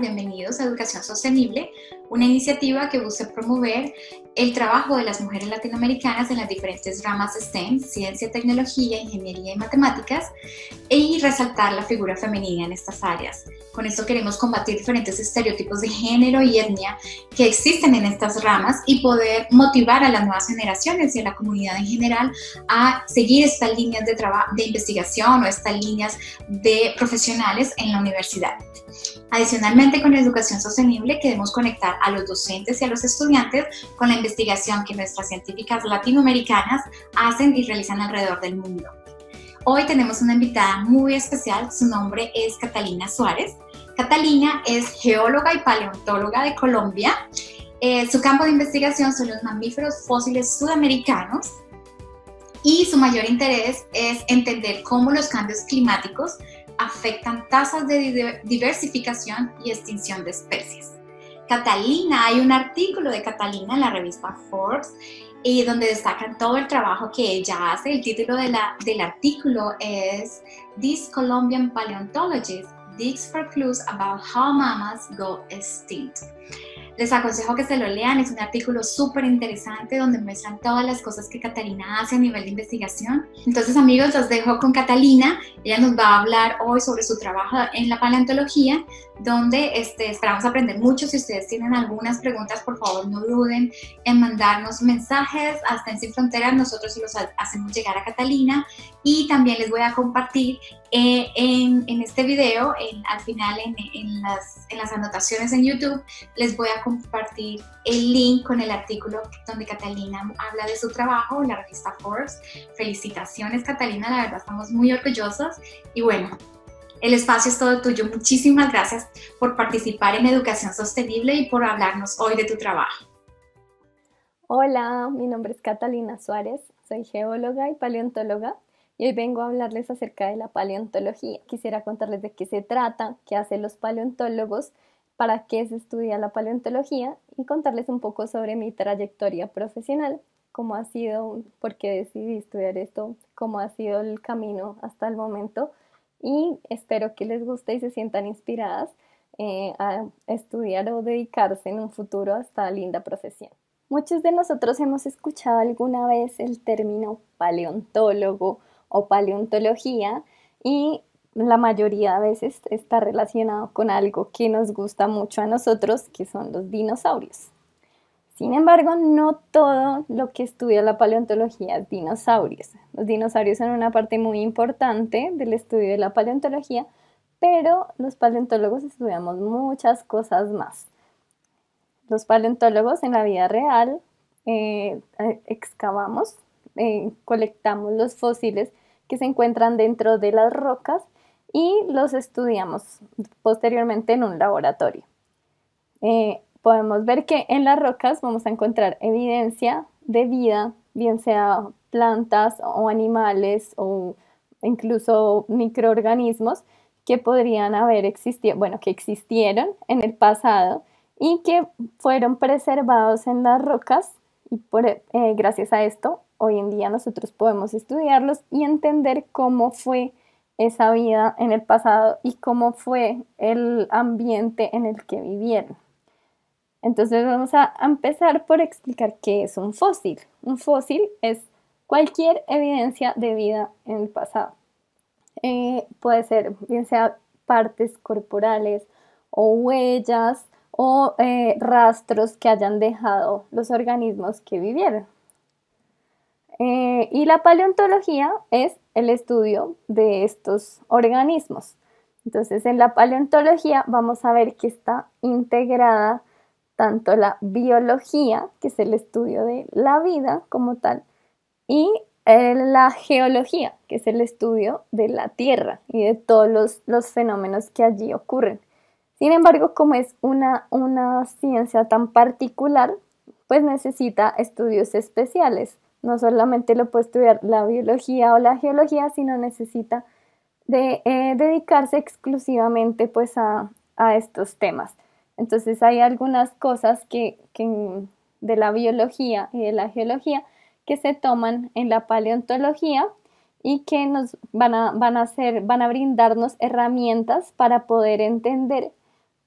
bienvenidos a Educación Sostenible, una iniciativa que busca promover el trabajo de las mujeres latinoamericanas en las diferentes ramas STEM, ciencia, tecnología, ingeniería y matemáticas, e y resaltar la figura femenina en estas áreas. Con esto queremos combatir diferentes estereotipos de género y etnia que existen en estas ramas y poder motivar a las nuevas generaciones y a la comunidad en general a seguir estas líneas de, de investigación o estas líneas de profesionales en la universidad. Adicionalmente, con la educación sostenible queremos conectar a los docentes y a los estudiantes con la investigación que nuestras científicas latinoamericanas hacen y realizan alrededor del mundo. Hoy tenemos una invitada muy especial, su nombre es Catalina Suárez. Catalina es geóloga y paleontóloga de Colombia. Eh, su campo de investigación son los mamíferos fósiles sudamericanos y su mayor interés es entender cómo los cambios climáticos afectan tasas de diversificación y extinción de especies. Catalina, hay un artículo de Catalina en la revista Forbes y donde destacan todo el trabajo que ella hace. El título de la, del artículo es This Colombian paleontologist digs for clues about how mamas go extinct. Les aconsejo que se lo lean, es un artículo súper interesante donde muestran todas las cosas que Catalina hace a nivel de investigación. Entonces amigos, los dejo con Catalina, ella nos va a hablar hoy sobre su trabajo en la paleontología, donde este, esperamos aprender mucho. Si ustedes tienen algunas preguntas, por favor no duden en mandarnos mensajes hasta en Sin Fronteras, nosotros los hacemos llegar a Catalina y también les voy a compartir eh, en, este video, al final en las, anotaciones en YouTube, les voy a compartir el link con el artículo donde Catalina habla de su trabajo, en la revista Forbes. Felicitaciones Catalina, la verdad estamos muy orgullosos. Y bueno, el espacio es todo tuyo. Muchísimas gracias por participar en Educación Sostenible y por hablarnos hoy de tu trabajo. Hola, mi nombre es Catalina Suárez, soy geóloga y paleontóloga y hoy vengo a hablarles acerca de la paleontología. Quisiera contarles de qué se trata, qué hacen los paleontólogos, para qué se estudia la paleontología y contarles un poco sobre mi trayectoria profesional, cómo ha sido, por qué decidí estudiar esto, cómo ha sido el camino hasta el momento y espero que les guste y se sientan inspiradas eh, a estudiar o dedicarse en un futuro a esta linda profesión. Muchos de nosotros hemos escuchado alguna vez el término paleontólogo o paleontología y la mayoría de veces está relacionado con algo que nos gusta mucho a nosotros, que son los dinosaurios. Sin embargo, no todo lo que estudia la paleontología es dinosaurios. Los dinosaurios son una parte muy importante del estudio de la paleontología, pero los paleontólogos estudiamos muchas cosas más. Los paleontólogos en la vida real eh, excavamos, eh, colectamos los fósiles que se encuentran dentro de las rocas y los estudiamos posteriormente en un laboratorio. Eh, podemos ver que en las rocas vamos a encontrar evidencia de vida, bien sea plantas o animales o incluso microorganismos que podrían haber existido, bueno, que existieron en el pasado y que fueron preservados en las rocas y por, eh, gracias a esto hoy en día nosotros podemos estudiarlos y entender cómo fue esa vida en el pasado y cómo fue el ambiente en el que vivieron. Entonces vamos a empezar por explicar qué es un fósil. Un fósil es cualquier evidencia de vida en el pasado. Eh, puede ser bien sea partes corporales o huellas o eh, rastros que hayan dejado los organismos que vivieron. Eh, y la paleontología es el estudio de estos organismos. Entonces, en la paleontología vamos a ver que está integrada tanto la biología, que es el estudio de la vida como tal, y eh, la geología, que es el estudio de la Tierra y de todos los, fenómenos que allí ocurren. Sin embargo, como es una ciencia tan particular, pues necesita estudios especiales. No solamente lo puede estudiar la biología o la geología, sino necesita eh, dedicarse exclusivamente pues a, estos temas. Entonces hay algunas cosas que, de la biología y de la geología que se toman en la paleontología y que nos van a, van a brindarnos herramientas para poder entender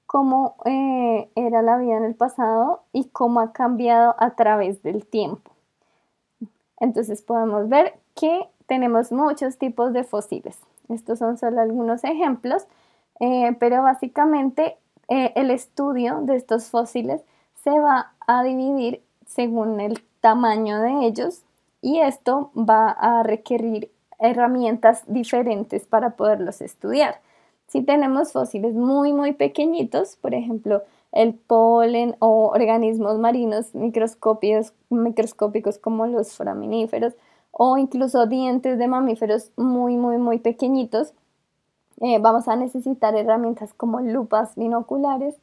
cómo eh, era la vida en el pasado y cómo ha cambiado a través del tiempo. Entonces podemos ver que tenemos muchos tipos de fósiles. Estos son solo algunos ejemplos, eh, pero básicamente eh, el estudio de estos fósiles se va a dividir según el tamaño de ellos y esto va a requerir herramientas diferentes para poderlos estudiar. Si tenemos fósiles muy, muy pequeñitos, por ejemplo, el polen o organismos marinos microscópicos como los foraminíferos o incluso dientes de mamíferos muy, muy, muy pequeñitos. Eh, vamos a necesitar herramientas como lupas binoculares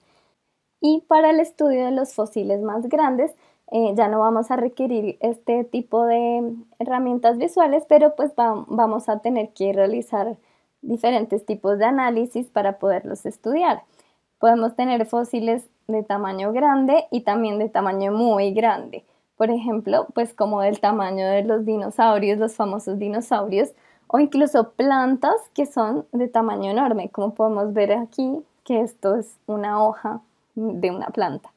y para el estudio de los fósiles más grandes eh, ya no vamos a requerir este tipo de herramientas visuales, pero pues vamos a tener que realizar diferentes tipos de análisis para poderlos estudiar podemos tener fósiles de tamaño grande y también de tamaño muy grande. Por ejemplo, pues como del tamaño de los dinosaurios, los famosos dinosaurios, o incluso plantas que son de tamaño enorme, como podemos ver aquí, que esto es una hoja de una planta.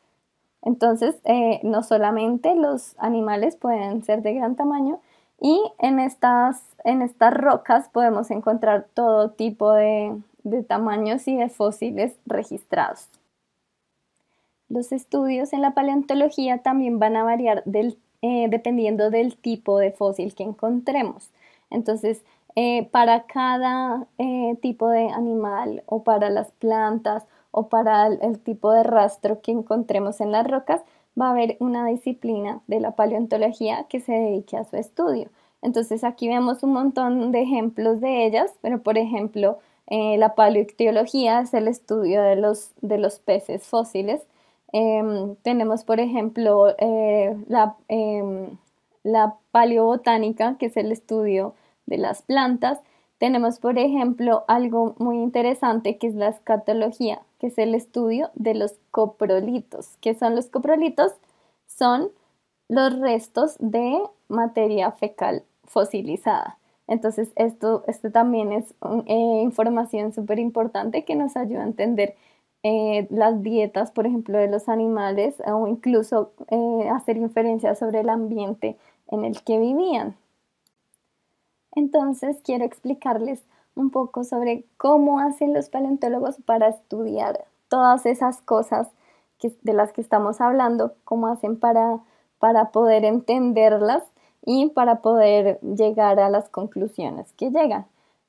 Entonces, eh, no solamente los animales pueden ser de gran tamaño, y en estas, en estas rocas podemos encontrar todo tipo de, de tamaños y de fósiles registrados. Los estudios en la paleontología también van a variar eh, dependiendo del tipo de fósil que encontremos. Entonces, eh, para cada eh, tipo de animal o para las plantas o para el, el, tipo de rastro que encontremos en las rocas, va a haber una disciplina de la paleontología que se dedique a su estudio. Entonces aquí vemos un montón de ejemplos de ellas, pero por ejemplo, eh, la paleoictiología es el estudio de los, peces fósiles. Em, tenemos, por ejemplo, eh, la, em, la, paleobotánica, que es el estudio de las plantas. Tenemos, por ejemplo, algo muy interesante que es la escatología, que es el estudio de los coprolitos. ¿Qué son los coprolitos? Son los restos de materia fecal fosilizada. Entonces, esto, este también es eh, información súper importante que nos ayuda a entender eh, las dietas, por ejemplo, de los animales o incluso eh, hacer inferencias sobre el ambiente en el que vivían. Entonces, quiero explicarles un poco sobre cómo hacen los paleontólogos para estudiar todas esas cosas de las que estamos hablando, cómo hacen para poder entenderlas y para poder llegar a las conclusiones que llegan.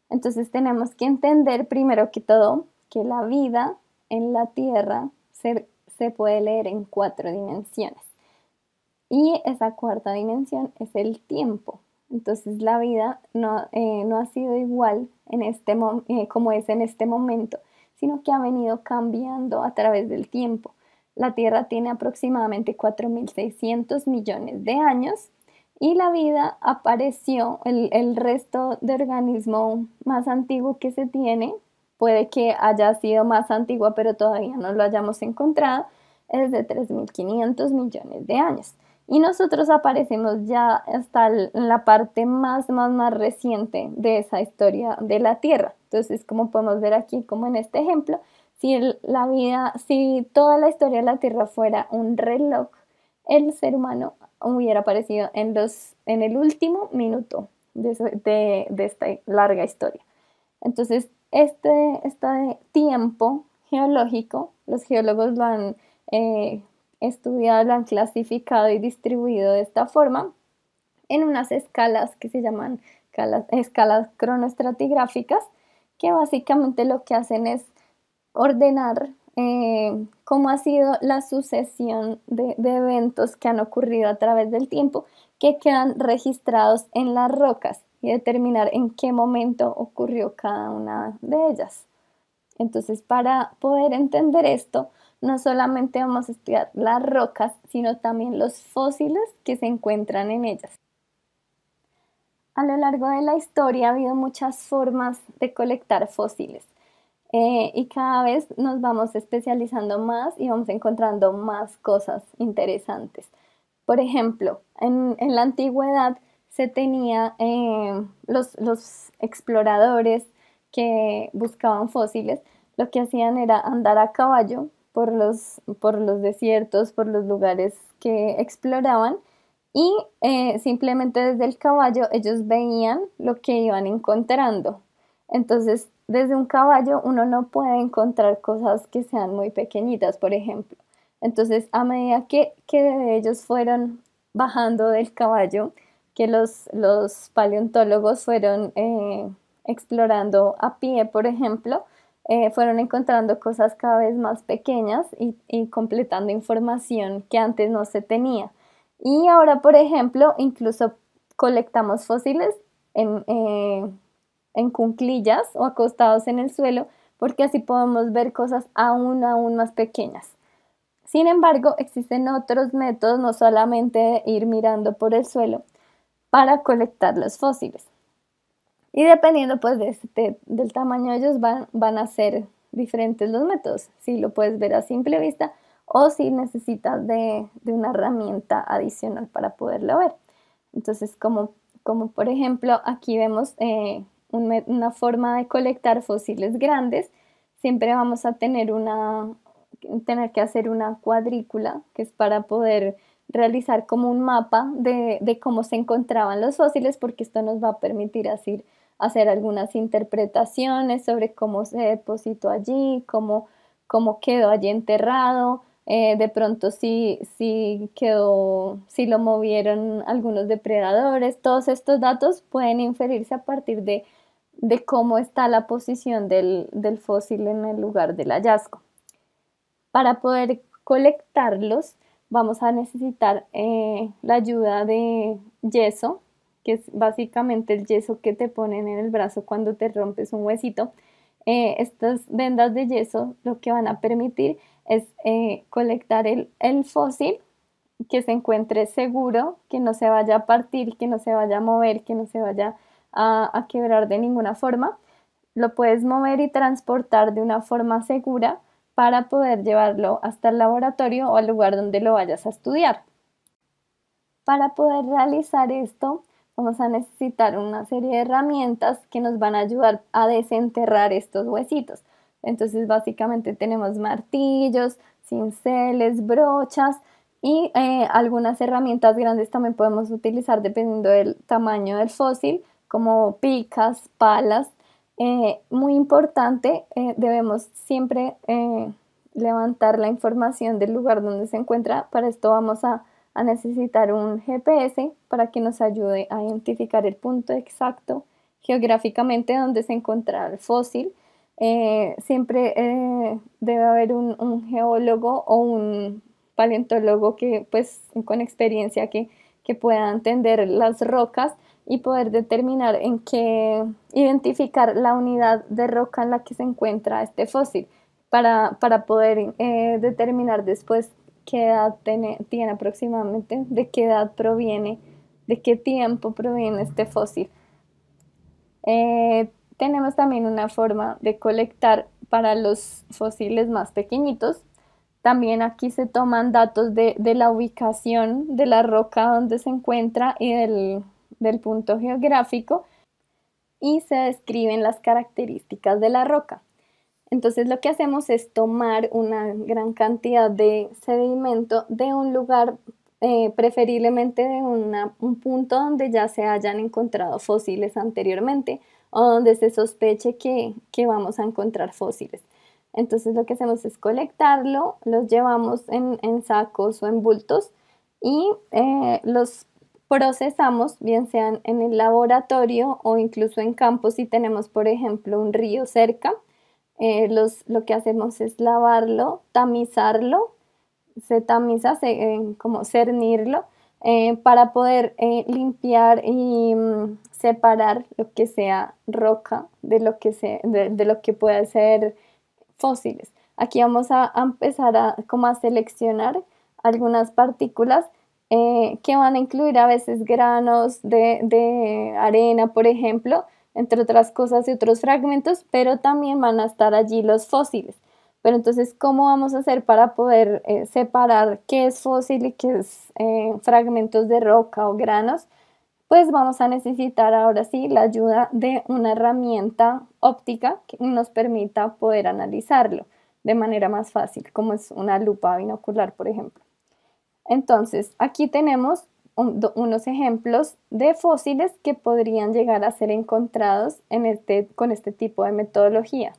Entonces tenemos que entender primero que todo que la vida en la Tierra se, puede leer en cuatro dimensiones. Y esa cuarta dimensión es el tiempo. Entonces la vida no, eh, ha sido igual en este eh, como es en este momento, sino que ha venido cambiando a través del tiempo. La Tierra tiene aproximadamente 4.600 millones de años y la vida apareció, el, resto de organismo más antiguo que se tiene, puede que haya sido más antigua, pero todavía no lo hayamos encontrado, es de 3.500 millones de años. Y nosotros aparecemos ya hasta la parte más, más, más reciente de esa historia de la Tierra. Entonces, como podemos ver aquí, como en este ejemplo, si la vida, si toda la historia de la Tierra fuera un reloj, el ser humano hubiera aparecido en, en el último minuto de, esta larga historia. Entonces, este, este, tiempo geológico, los geólogos lo han eh, estudiado, lo han clasificado y distribuido de esta forma en unas escalas que se llaman escalas cronoestratigráficas, que básicamente lo que hacen es ordenar eh, cómo ha sido la sucesión de, eventos que han ocurrido a través del tiempo que quedan registrados en las rocas y determinar en qué momento ocurrió cada una de ellas. Entonces, para poder entender esto, no solamente vamos a estudiar las rocas, sino también los fósiles que se encuentran en ellas. A lo largo de la historia ha habido muchas formas de colectar fósiles eh, y cada vez nos vamos especializando más y vamos encontrando más cosas interesantes. Por ejemplo, en, la antigüedad se tenía eh, los, exploradores que buscaban fósiles, lo que hacían era andar a caballo por los, desiertos, por los lugares que exploraban y eh, simplemente desde el caballo ellos veían lo que iban encontrando. Entonces, desde un caballo uno no puede encontrar cosas que sean muy pequeñitas, por ejemplo. Entonces, a medida que, ellos fueron bajando del caballo, que los, paleontólogos fueron eh, explorando a pie, por ejemplo, eh, fueron encontrando cosas cada vez más pequeñas y, completando información que antes no se tenía. Y ahora, por ejemplo, incluso colectamos fósiles en, eh, en cunclillas o acostados en el suelo, porque así podemos ver cosas aún, aún más pequeñas. Sin embargo, existen otros métodos, no solamente ir mirando por el suelo, para colectar los fósiles. Y dependiendo pues de este, del tamaño de ellos van, van a ser diferentes los métodos, si lo puedes ver a simple vista o si necesitas de, una herramienta adicional para poderlo ver. Entonces, como, como por ejemplo, aquí vemos eh, una forma de colectar fósiles grandes, siempre vamos a tener, una, tener que hacer una cuadrícula, que es para poder realizar como un mapa de, de cómo se encontraban los fósiles, porque esto nos va a permitir así, hacer algunas interpretaciones sobre cómo se depositó allí, cómo, cómo quedó allí enterrado, eh, de pronto si si quedó, si lo movieron algunos depredadores. Todos estos datos pueden inferirse a partir de de cómo está la posición del, fósil en el lugar del hallazgo. Para poder colectarlos vamos a necesitar eh, la ayuda de yeso, que es básicamente el yeso que te ponen en el brazo cuando te rompes un huesito. Eh, estas vendas de yeso lo que van a permitir es eh, colectar el, el fósil que se encuentre seguro, que no se vaya a partir, que no se vaya a mover, que no se vaya a, quebrar de ninguna forma. Lo puedes mover y transportar de una forma segura para poder llevarlo hasta el laboratorio o al lugar donde lo vayas a estudiar. Para poder realizar esto, vamos a necesitar una serie de herramientas que nos van a ayudar a desenterrar estos huesitos. Entonces, básicamente tenemos martillos, cinceles, brochas y eh, algunas herramientas grandes también podemos utilizar dependiendo del tamaño del fósil como picas, palas. Eh, muy importante, eh, debemos siempre eh, levantar la información del lugar donde se encuentra. Para esto vamos a, necesitar un GPS para que nos ayude a identificar el punto exacto geográficamente donde se encuentra el fósil. siempre debe haber un, geólogo o un paleontólogo que, pues, con experiencia que pueda entender las rocas y poder determinar en qué identificar la unidad de roca en la que se encuentra este fósil para, para poder eh, determinar después qué edad tiene, aproximadamente, de qué edad proviene, de qué tiempo proviene este fósil. Eh, tenemos también una forma de colectar para los fósiles más pequeñitos. También aquí se toman datos de, de la ubicación de la roca donde se encuentra y del, del punto geográfico y se describen las características de la roca. Entonces lo que hacemos es tomar una gran cantidad de sedimento de un lugar, eh, preferiblemente de un punto donde ya se hayan encontrado fósiles anteriormente o donde se sospeche que, vamos a encontrar fósiles. Entonces lo que hacemos es colectarlo, los llevamos en, sacos o en bultos y eh, los procesamos, bien sean en el laboratorio o incluso en campo si tenemos, por ejemplo, un río cerca. Eh, lo que hacemos es lavarlo, tamizarlo, se tamiza, eh, como cernirlo, eh, para poder limpiar y mm, separar lo que sea roca de lo que, se, lo que pueda ser fósiles. Aquí vamos a empezar como a seleccionar algunas partículas eh, que van a incluir a veces granos de, arena, por ejemplo, entre otras cosas y otros fragmentos, pero también van a estar allí los fósiles. Pero entonces, ¿cómo vamos a hacer para poder eh, separar qué es fósil y qué es eh, fragmentos de roca o granos? Pues vamos a necesitar ahora sí la ayuda de una herramienta óptica que nos permita poder analizarlo de manera más fácil, como es una lupa binocular, por ejemplo. Entonces, aquí tenemos unos ejemplos de fósiles que podrían llegar a ser encontrados este, con este tipo de metodología.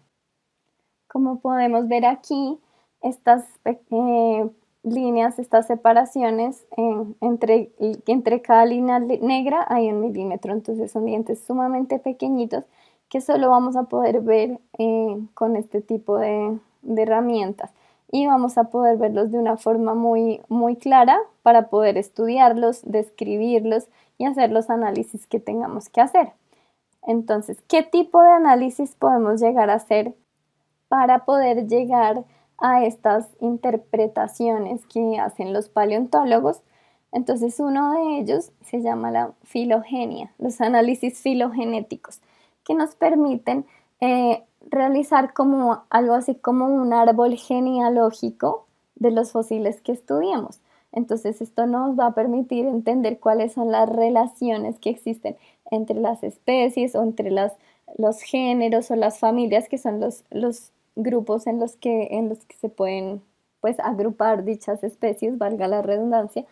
Como podemos ver aquí, estas eh, líneas, estas separaciones eh, entre, cada línea negra hay un milímetro, entonces son dientes sumamente pequeñitos que solo vamos a poder ver eh, con este tipo de herramientas y vamos a poder verlos de una forma muy, muy clara para poder estudiarlos, describirlos y hacer los análisis que tengamos que hacer. Entonces, ¿qué tipo de análisis podemos llegar a hacer para poder llegar a estas interpretaciones que hacen los paleontólogos? Entonces, uno de ellos se llama la filogenia, los análisis filogenéticos, que nos permiten eh, realizar como algo así como un árbol genealógico de los fósiles que estudiamos. Entonces esto nos va a permitir entender cuáles son las relaciones que existen entre las especies o entre las, los géneros o las familias que son los, los grupos en los que, en los que se pueden pues agrupar dichas especies, valga la redundancia.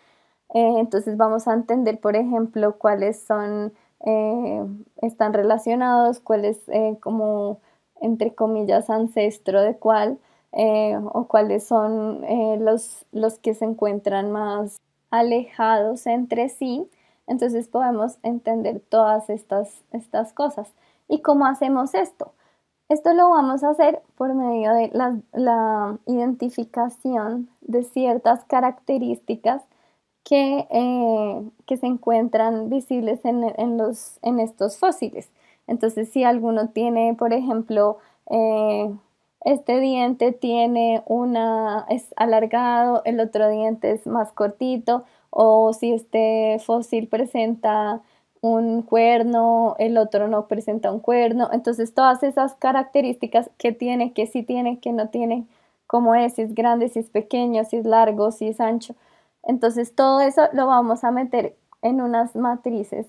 Eh, entonces vamos a entender, por ejemplo, cuáles son, eh, están relacionados, cuáles eh, como entre comillas, ancestro de cuál eh, o cuáles son eh, los, los que se encuentran más alejados entre sí. Entonces podemos entender todas estas, estas cosas. ¿Y cómo hacemos esto? Esto lo vamos a hacer por medio de la, identificación de ciertas características que, eh, que se encuentran visibles en, los, en estos fósiles. Entonces, si alguno tiene, por ejemplo, eh, este diente tiene una, es alargado, el otro diente es más cortito, o si este fósil presenta un cuerno, el otro no presenta un cuerno. Entonces, todas esas características que tiene, que sí tiene, que no tiene, como es, si es grande, si es pequeño, si es largo, si es ancho. Entonces, todo eso lo vamos a meter en unas matrices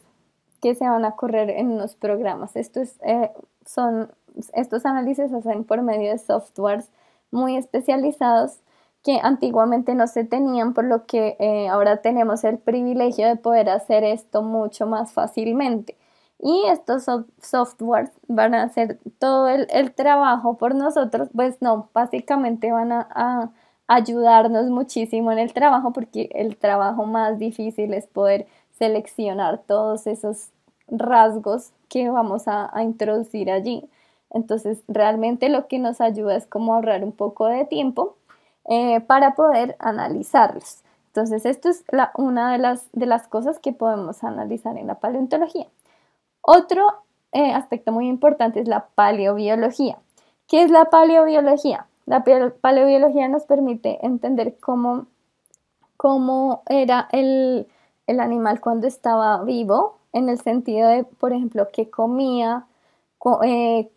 que se van a correr en los programas. Estos, eh, son, estos análisis se hacen por medio de softwares muy especializados que antiguamente no se tenían, por lo que eh, ahora tenemos el privilegio de poder hacer esto mucho más fácilmente. Y estos softwares van a hacer todo el, trabajo por nosotros, pues no, básicamente van a ayudarnos muchísimo en el trabajo porque el trabajo más difícil es poder seleccionar todos esos rasgos que vamos a, introducir allí. Entonces, realmente lo que nos ayuda es como ahorrar un poco de tiempo eh, para poder analizarlos. Entonces, esto es una de las, de las cosas que podemos analizar en la paleontología. Otro eh, aspecto muy importante es la paleobiología. ¿Qué es la paleobiología? La paleobiología nos permite entender cómo, cómo era el, el animal cuando estaba vivo, en el sentido de, por ejemplo, qué comía, eh,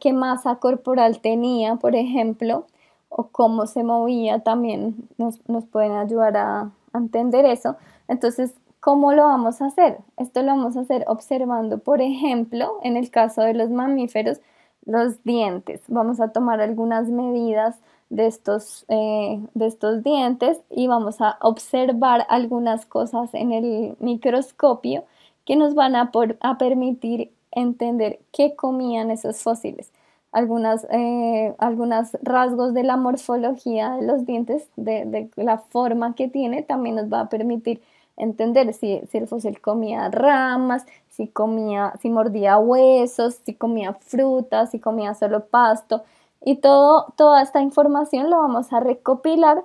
qué masa corporal tenía, por ejemplo, o cómo se movía, también nos, nos pueden ayudar a entender eso. Entonces, ¿cómo lo vamos a hacer? Esto lo vamos a hacer observando, por ejemplo, en el caso de los mamíferos, los dientes. Vamos a tomar algunas medidas de estos, eh, de estos dientes y vamos a observar algunas cosas en el microscopio que nos van a, permitir entender qué comían esos fósiles. Algunas, eh, algunos rasgos de la morfología de los dientes, de, la forma que tiene, también nos va a permitir entender si, si el fósil comía ramas, si, comía, si mordía huesos, si comía frutas, si comía solo pasto, y toda esta información la vamos a recopilar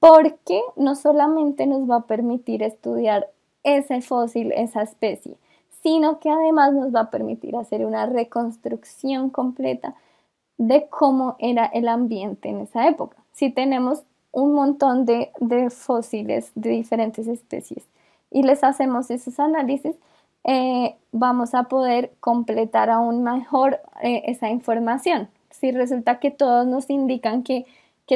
porque no solamente nos va a permitir estudiar ese fósil, esa especie, sino que además nos va a permitir hacer una reconstrucción completa de cómo era el ambiente en esa época. Si tenemos un montón de, fósiles de diferentes especies y les hacemos esos análisis, eh, vamos a poder completar aún mejor eh, esa información si resulta que todos nos indican que,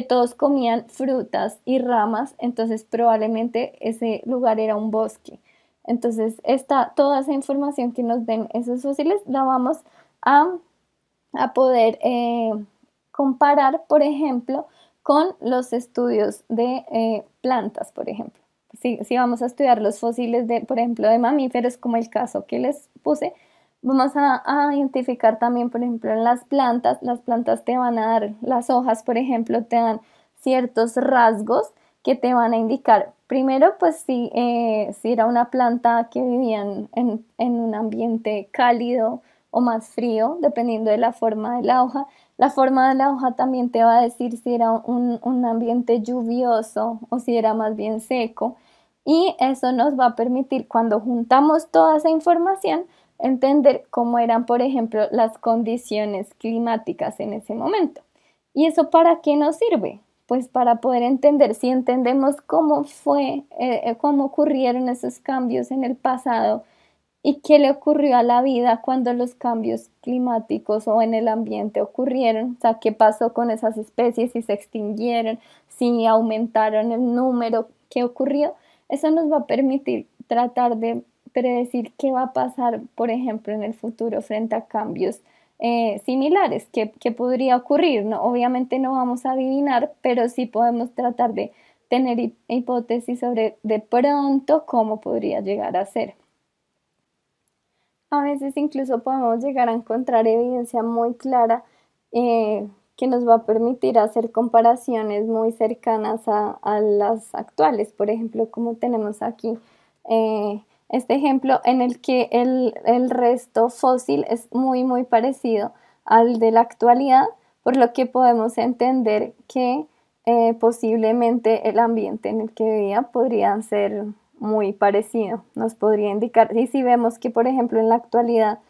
todos comían frutas y ramas, entonces probablemente ese lugar era un bosque. Entonces, esta, toda esa información que nos den esos fósiles la vamos a, poder eh, comparar, por ejemplo, con los estudios de eh, plantas, por ejemplo. Si, si, vamos a estudiar los fósiles, de, por ejemplo, de mamíferos, como el caso que les puse, Vamos a, identificar también, por ejemplo, en las plantas. Las plantas te van a dar, las hojas, por ejemplo, te dan ciertos rasgos que te van a indicar, primero, pues si, eh, si era una planta que vivía en, un ambiente cálido o más frío, dependiendo de la forma de la hoja. La forma de la hoja también te va a decir si era un ambiente lluvioso o si era más bien seco. Y eso nos va a permitir, cuando juntamos toda esa información, entender cómo eran, por ejemplo, las condiciones climáticas en ese momento. ¿Y eso para qué nos sirve? Pues para poder entender, si entendemos cómo fue, eh, eh, cómo ocurrieron esos cambios en el pasado y qué le ocurrió a la vida cuando los cambios climáticos o en el ambiente ocurrieron, o sea, qué pasó con esas especies, si se extinguieron, si aumentaron el número, qué ocurrió, eso nos va a permitir tratar de decir qué va a pasar, por ejemplo, en el futuro frente a cambios eh, similares, qué, podría ocurrir. ¿no? Obviamente no vamos a adivinar, pero sí podemos tratar de tener hipótesis sobre de pronto cómo podría llegar a ser. A veces incluso podemos llegar a encontrar evidencia muy clara eh, que nos va a permitir hacer comparaciones muy cercanas a, las actuales. Por ejemplo, como tenemos aquí eh, este ejemplo en el que el, el resto fósil es muy, muy parecido al de la actualidad, por lo que podemos entender que eh, posiblemente el ambiente en el que vivía podría ser muy parecido, nos podría indicar. Y si vemos que, por ejemplo, en la actualidad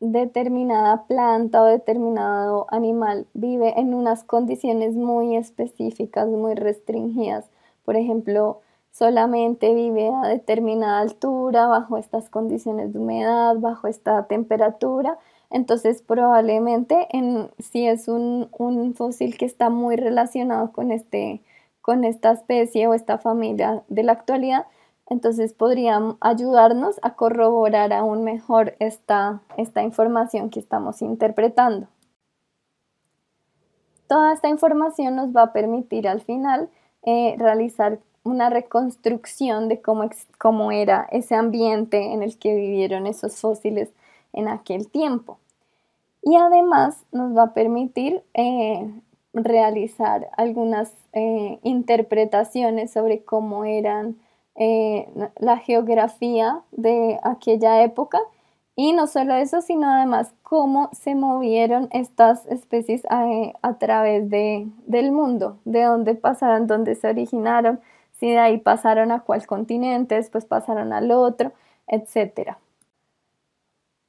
determinada planta o determinado animal vive en unas condiciones muy específicas, muy restringidas, por ejemplo, solamente vive a determinada altura, bajo estas condiciones de humedad, bajo esta temperatura. Entonces probablemente si es un, fósil que está muy relacionado con, este, con esta especie o esta familia de la actualidad, entonces podría ayudarnos a corroborar aún mejor esta, esta información que estamos interpretando. Toda esta información nos va a permitir al final eh, realizar una reconstrucción de cómo, era ese ambiente en el que vivieron esos fósiles en aquel tiempo. Y además nos va a permitir eh, realizar algunas eh, interpretaciones sobre cómo eran eh, la geografía de aquella época y no solo eso, sino además cómo se movieron estas especies a, través de, del mundo, de dónde pasaron, dónde se originaron, si de ahí pasaron a cuál continente, después pasaron al otro, etc.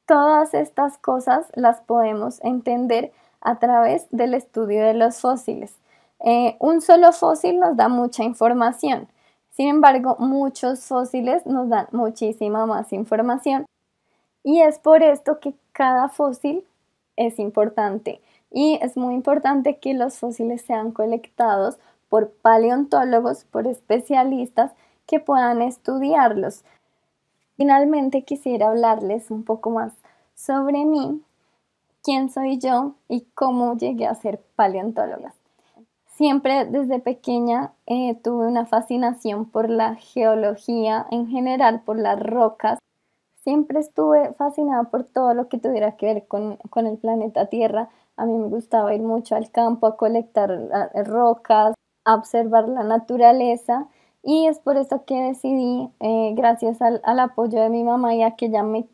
Todas estas cosas las podemos entender a través del estudio de los fósiles. Eh, un solo fósil nos da mucha información, sin embargo muchos fósiles nos dan muchísima más información y es por esto que cada fósil es importante y es muy importante que los fósiles sean colectados por paleontólogos, por especialistas que puedan estudiarlos. Finalmente quisiera hablarles un poco más sobre mí, quién soy yo y cómo llegué a ser paleontóloga. Siempre desde pequeña eh, tuve una fascinación por la geología, en general por las rocas. Siempre estuve fascinada por todo lo que tuviera que ver con, con el planeta Tierra. A mí me gustaba ir mucho al campo a colectar rocas, observar la naturaleza y es por eso que decidí, eh, gracias al, apoyo de mi mamá ya que ya me,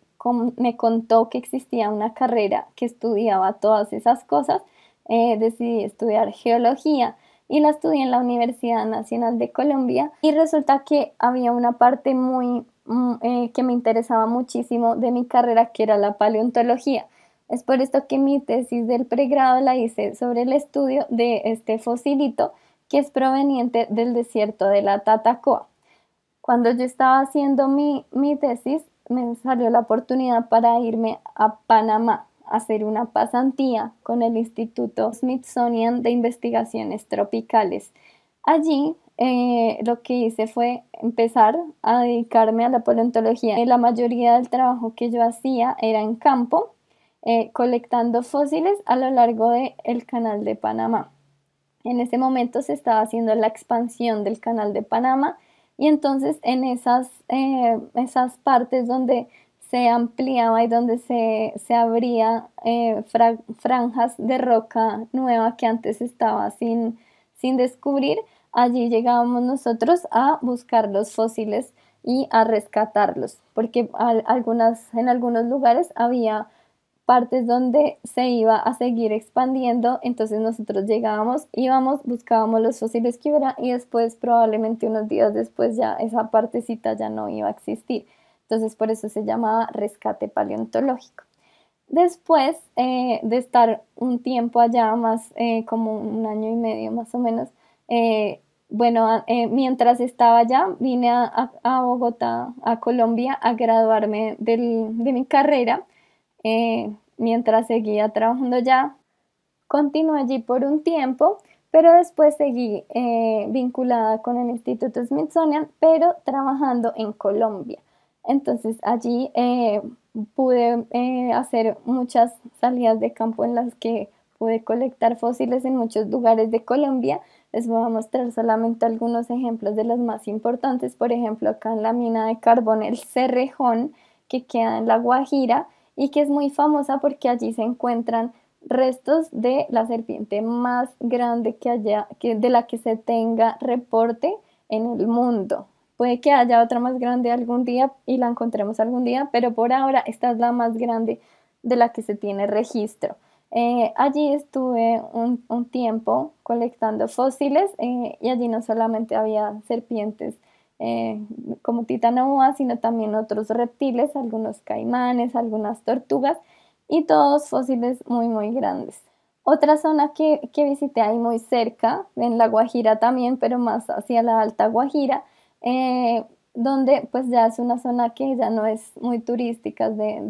contó que existía una carrera que estudiaba todas esas cosas, eh, decidí estudiar geología y la estudié en la Universidad Nacional de Colombia y resulta que había una parte muy mm, eh, que me interesaba muchísimo de mi carrera que era la paleontología. Es por esto que mi tesis del pregrado la hice sobre el estudio de este fosilito que es proveniente del desierto de la Tatacoa. Cuando yo estaba haciendo mi, tesis, me salió la oportunidad para irme a Panamá a hacer una pasantía con el Instituto Smithsonian de Investigaciones Tropicales. Allí eh, lo que hice fue empezar a dedicarme a la paleontología. La mayoría del trabajo que yo hacía era en campo, eh, colectando fósiles a lo largo del el canal de Panamá. En ese momento se estaba haciendo la expansión del canal de Panamá y entonces en esas, eh, esas partes donde se ampliaba y donde se, se abría eh, franjas de roca nueva que antes estaba sin, sin descubrir, allí llegábamos nosotros a buscar los fósiles y a rescatarlos, porque algunas, en algunos lugares había partes donde se iba a seguir expandiendo, entonces nosotros llegábamos, íbamos, buscábamos los fósiles que hubiera y después probablemente unos días después ya esa partecita ya no iba a existir. Entonces por eso se llamaba rescate paleontológico. Después eh, de estar un tiempo allá, más eh, como un año y medio más o menos, eh, bueno, mientras estaba allá vine a, Bogotá, a Colombia, a graduarme de mi carrera eh, mientras seguía trabajando ya. Continué allí por un tiempo, pero después seguí eh, vinculada con el Instituto Smithsonian, pero trabajando en Colombia. Entonces allí eh, pude hacer muchas salidas de campo en las que pude colectar fósiles en muchos lugares de Colombia. Les voy a mostrar solamente algunos ejemplos de los más importantes. Por ejemplo, acá en la mina de carbón, el Cerrejón, que queda en La Guajira, y que es muy famosa porque allí se encuentran restos de la serpiente más grande que haya, que, de la que se tenga reporte en el mundo. Puede que haya otra más grande algún día y la encontremos algún día, pero por ahora esta es la más grande de la que se tiene registro. Eh, allí estuve un, tiempo colectando fósiles eh, y allí no solamente había serpientes eh, como titanoboa, sino también otros reptiles, algunos caimanes, algunas tortugas y todos fósiles muy muy grandes. Otra zona que, que visité ahí muy cerca, en La Guajira también, pero más hacia la Alta Guajira, eh, donde pues ya es una zona que ya no es muy turística, de,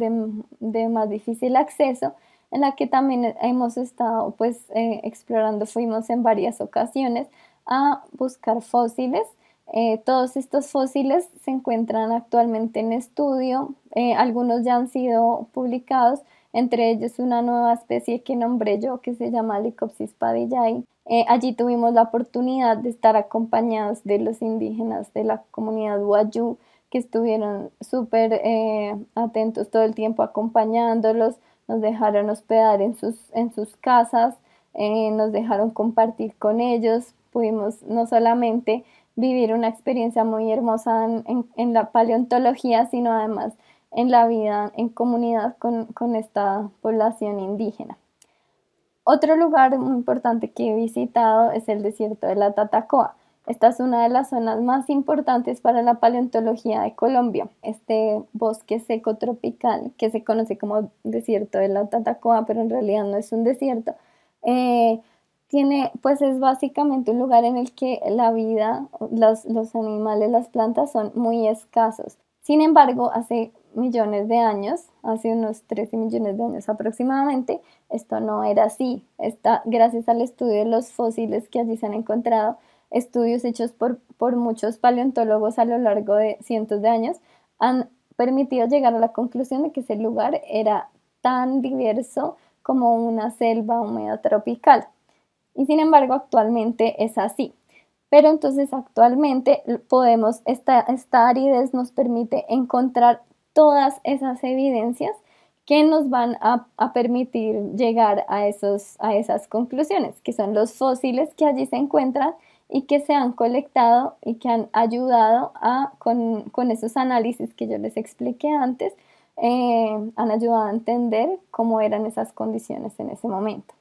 de, más difícil acceso, en la que también hemos estado pues eh, explorando, fuimos en varias ocasiones a buscar fósiles eh, todos estos fósiles se encuentran actualmente en estudio, eh, algunos ya han sido publicados, entre ellos una nueva especie que nombré yo que se llama Licopsis padillai. Eh, allí tuvimos la oportunidad de estar acompañados de los indígenas de la comunidad Wayuu que estuvieron súper atentos todo el tiempo acompañándolos, nos dejaron hospedar en sus, en sus casas, nos dejaron compartir con ellos, pudimos no solamente vivir una experiencia muy hermosa en, la paleontología, sino además en la vida en comunidad con, esta población indígena. Otro lugar muy importante que he visitado es el desierto de la Tatacoa. Esta es una de las zonas más importantes para la paleontología de Colombia. Este bosque seco tropical, que se conoce como desierto de la Tatacoa, pero en realidad no es un desierto, eh, tiene, pues es básicamente un lugar en el que la vida, los, animales, las plantas son muy escasos. Sin embargo, hace millones de años, hace unos 13 millones de años aproximadamente, esto no era así. Está, gracias al estudio de los fósiles que allí se han encontrado, estudios hechos por, por muchos paleontólogos a lo largo de cientos de años, han permitido llegar a la conclusión de que ese lugar era tan diverso como una selva húmeda tropical y sin embargo actualmente es así. Pero entonces actualmente podemos, esta, esta aridez nos permite encontrar todas esas evidencias que nos van a, permitir llegar a, esos, a esas conclusiones, que son los fósiles que allí se encuentran y que se han colectado y que han ayudado a, con, esos análisis que yo les expliqué antes, eh, han ayudado a entender cómo eran esas condiciones en ese momento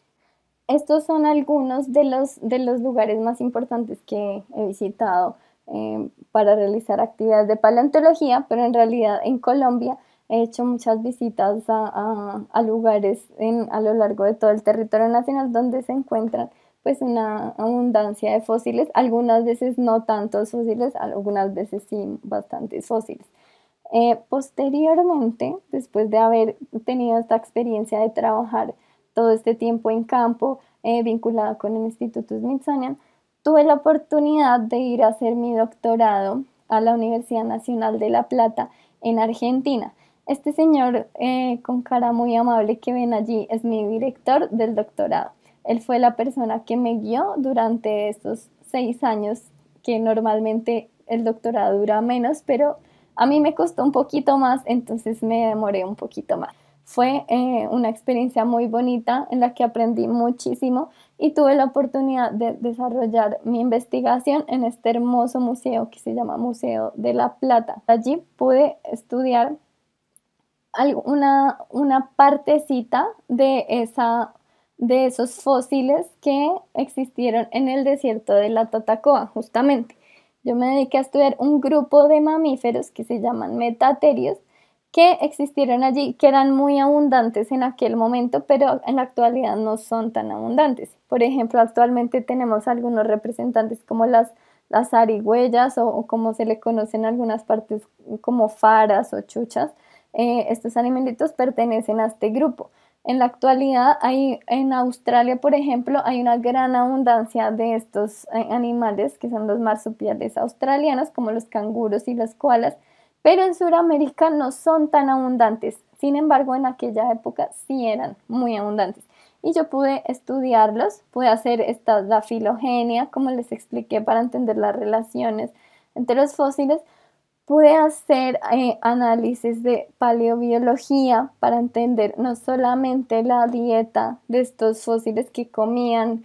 estos son algunos de los, de los lugares más importantes que he visitado eh, para realizar actividades de paleontología, pero en realidad en Colombia he hecho muchas visitas a, a, lugares a lo largo de todo el territorio nacional donde se encuentran pues una abundancia de fósiles, algunas veces no tantos fósiles, algunas veces sí bastantes fósiles. Eh, posteriormente, después de haber tenido esta experiencia de trabajar todo este tiempo en campo eh, vinculado con el Instituto Smithsonian, tuve la oportunidad de ir a hacer mi doctorado a la Universidad Nacional de La Plata en Argentina. Este señor eh, con cara muy amable que ven allí es mi director del doctorado. Él fue la persona que me guió durante estos seis años, que normalmente el doctorado dura menos, pero a mí me costó un poquito más, entonces me demoré un poquito más. Fue eh, una experiencia muy bonita en la que aprendí muchísimo y tuve la oportunidad de desarrollar mi investigación en este hermoso museo que se llama Museo de la Plata. Allí pude estudiar una, una partecita de, esa, de esos fósiles que existieron en el desierto de la Tatacoa, justamente. Yo me dediqué a estudiar un grupo de mamíferos que se llaman metaterios que existieron allí, que eran muy abundantes en aquel momento, pero en la actualidad no son tan abundantes. Por ejemplo, actualmente tenemos algunos representantes como las, las arigüellas o, como se le conocen en algunas partes como faras o chuchas. Eh, estos animalitos pertenecen a este grupo. En la actualidad, hay, en Australia, por ejemplo, hay una gran abundancia de estos eh, animales que son los marsupiales australianos, como los canguros y las koalas, pero en Sudamérica no son tan abundantes. Sin embargo, en aquella época sí eran muy abundantes. Y yo pude estudiarlos, pude hacer esta, la filogenia, como les expliqué, para entender las relaciones entre los fósiles. Pude hacer eh, análisis de paleobiología para entender no solamente la dieta de estos fósiles que comían,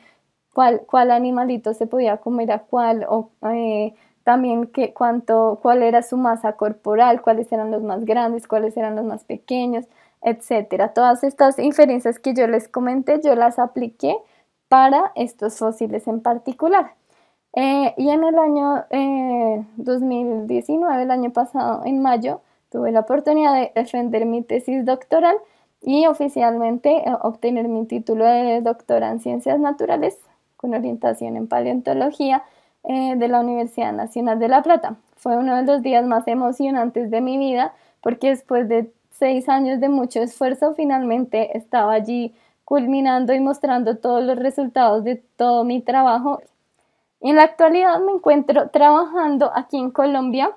cuál, animalito se podía comer a cuál o eh, también que cuánto, cuál era su masa corporal, cuáles eran los más grandes, cuáles eran los más pequeños, etcétera. Todas estas inferencias que yo les comenté, yo las apliqué para estos fósiles en particular. Eh, y en el año 2019, eh, el año pasado, en mayo, tuve la oportunidad de defender mi tesis doctoral y oficialmente eh, obtener mi título de doctora en ciencias naturales con orientación en paleontología eh, de la Universidad Nacional de La Plata. Fue uno de los días más emocionantes de mi vida porque después de seis años de mucho esfuerzo finalmente estaba allí culminando y mostrando todos los resultados de todo mi trabajo. Y En la actualidad me encuentro trabajando aquí en Colombia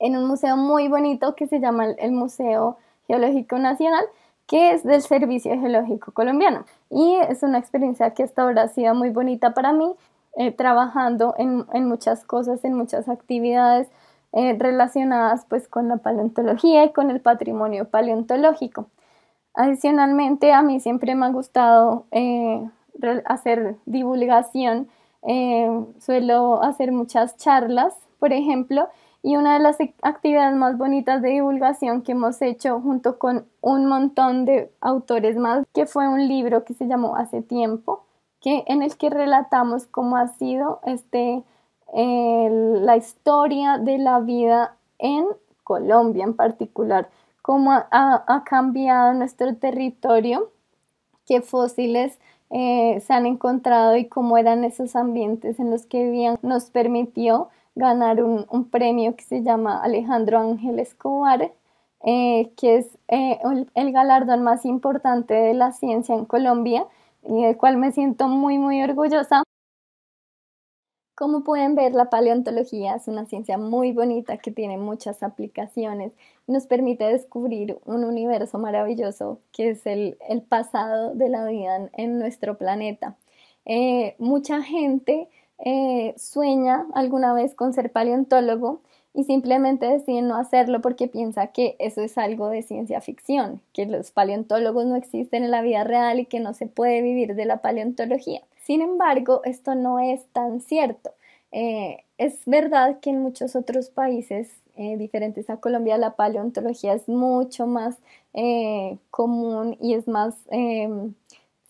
en un museo muy bonito que se llama el Museo Geológico Nacional, que es del Servicio Geológico Colombiano. Y es una experiencia que hasta ahora ha sido muy bonita para mí eh, trabajando en, muchas cosas, en muchas actividades eh, relacionadas pues con la paleontología y con el patrimonio paleontológico. Adicionalmente, a mí siempre me ha gustado eh, hacer divulgación, suelo hacer muchas charlas, por ejemplo, y una de las actividades más bonitas de divulgación que hemos hecho junto con un montón de autores más, que fue un libro que se llamó Hace tiempo, que, en el que relatamos cómo ha sido este, la historia de la vida en Colombia en particular, cómo ha, cambiado nuestro territorio, qué fósiles eh, se han encontrado y cómo eran esos ambientes en los que vivían, nos permitió ganar un, premio que se llama Alejandro Ángel Escobar, eh, que es eh, el galardón más importante de la ciencia en Colombia y del cual me siento muy, muy orgullosa. Como pueden ver, la paleontología es una ciencia muy bonita que tiene muchas aplicaciones. Nos permite descubrir un universo maravilloso que es el, el pasado de la vida en, nuestro planeta. Eh, mucha gente eh, sueña alguna vez con ser paleontólogo y simplemente deciden no hacerlo porque piensa que eso es algo de ciencia ficción, que los paleontólogos no existen en la vida real y que no se puede vivir de la paleontología. Sin embargo, esto no es tan cierto. Eh, es verdad que en muchos otros países eh, diferentes a Colombia la paleontología es mucho más eh, común y es más em,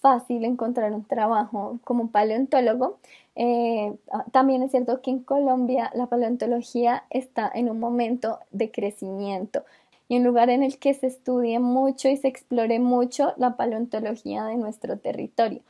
fácil encontrar un trabajo como paleontólogo. Eh, ah, también es cierto que en Colombia la paleontología está en un momento de crecimiento y un lugar en el que se estudie mucho y se explore mucho la paleontología de nuestro territorio.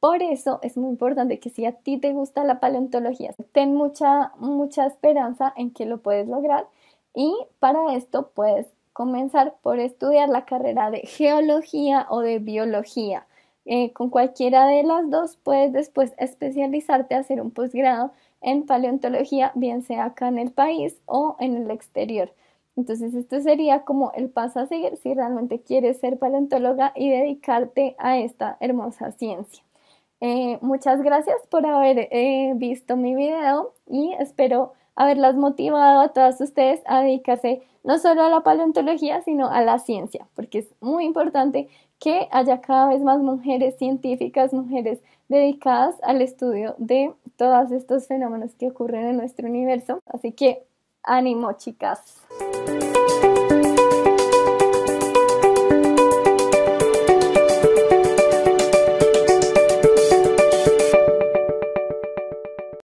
Por eso es muy importante que si a ti te gusta la paleontología, ten mucha, mucha esperanza en que lo puedes lograr y para esto puedes comenzar por estudiar la carrera de geología o de biología. Eh, con cualquiera de las dos puedes después especializarte, hacer un posgrado en paleontología, bien sea acá en el país o en el exterior. Entonces, esto sería como el paso a seguir si realmente quieres ser paleontóloga y dedicarte a esta hermosa ciencia. Eh, muchas gracias por haber eh, visto mi video y espero haberlas motivado a todas ustedes a dedicarse no solo a la paleontología, sino a la ciencia, porque es muy importante que haya cada vez más mujeres científicas, mujeres dedicadas al estudio de todos estos fenómenos que ocurren en nuestro universo. Así que ánimo, chicas.